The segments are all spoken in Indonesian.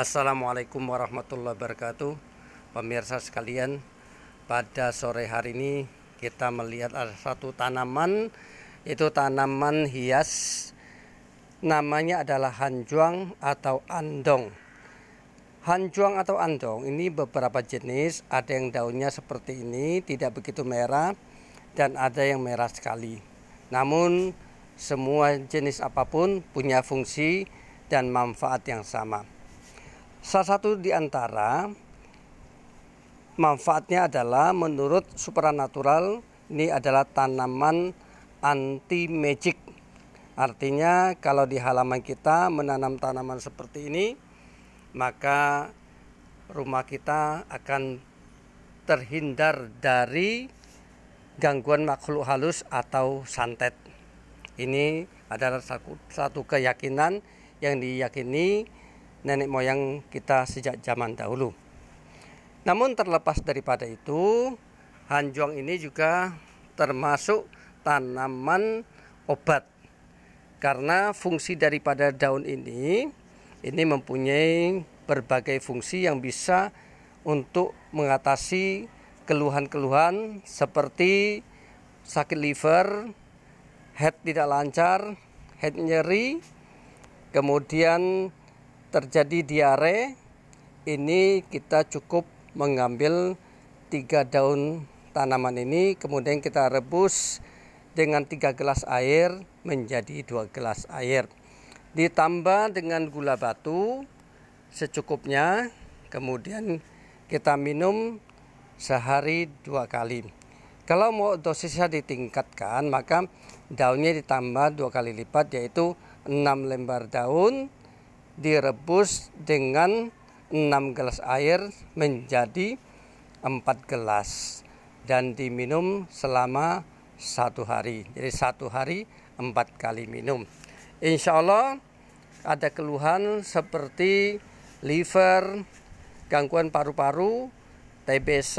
Assalamualaikum warahmatullahi wabarakatuh Pemirsa sekalian Pada sore hari ini Kita melihat ada satu tanaman Itu tanaman hias Namanya adalah hanjuang atau andong Hanjuang atau andong ini beberapa jenis Ada yang daunnya seperti ini Tidak begitu merah Dan ada yang merah sekali Namun semua jenis apapun punya fungsi dan manfaat yang sama. Salah satu di antara manfaatnya adalah menurut supranatural ini adalah tanaman anti magic. Artinya kalau di halaman kita menanam tanaman seperti ini maka rumah kita akan terhindar dari gangguan makhluk halus atau santet. Ini adalah satu keyakinan yang diyakini nenek moyang kita sejak zaman dahulu. Namun terlepas daripada itu, hanjuang ini juga termasuk tanaman obat. Karena fungsi daripada daun ini ini mempunyai berbagai fungsi yang bisa untuk mengatasi keluhan-keluhan seperti sakit liver, head tidak lancar, head nyeri, kemudian terjadi diare, ini kita cukup mengambil tiga daun tanaman ini, kemudian kita rebus dengan tiga gelas air menjadi dua gelas air. Ditambah dengan gula batu secukupnya, kemudian kita minum sehari dua kali. Kalau mau dosisnya ditingkatkan, maka daunnya ditambah dua kali lipat yaitu enam lembar daun direbus dengan 6 gelas air menjadi 4 gelas dan diminum selama satu hari. Jadi satu hari empat kali minum. Insya Allah ada keluhan seperti liver, gangguan paru-paru, TBC,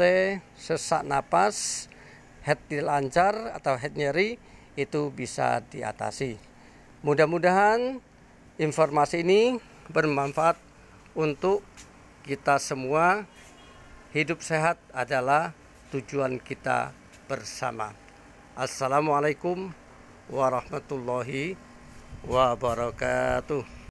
sesak napas, head tidak lancar atau head nyeri itu bisa diatasi. Mudah-mudahan informasi ini bermanfaat untuk kita semua. Hidup sehat adalah tujuan kita bersama. Assalamualaikum warahmatullahi wabarakatuh.